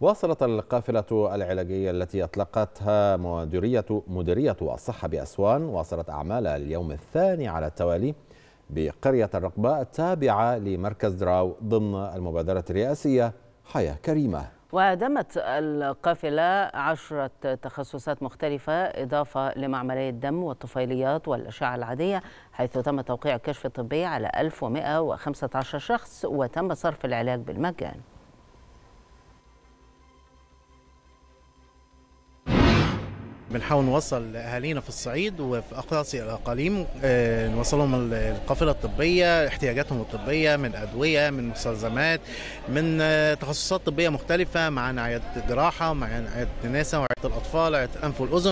واصلت القافلة العلاجية التي أطلقتها مديرية, مديرية الصحة بأسوان واصلت أعمالها اليوم الثاني على التوالي بقرية الرقبة التابعة لمركز دراو ضمن المبادرة الرئاسية حياة كريمة ودمت القافلة عشرة تخصصات مختلفة إضافة لمعملية الدم والطفيليات والأشعة العادية حيث تم توقيع الكشف الطبي على 1115 شخص وتم صرف العلاج بالمجان بنحاول نوصل اهالينا في الصعيد وفي اقاصي الاقاليم آه، نوصلهم القافله الطبيه احتياجاتهم الطبيه من ادويه من مستلزمات من آه، تخصصات طبيه مختلفه معانا عياده الجراحه معانا عياده النساء وعياده الاطفال عياده الانف والاذن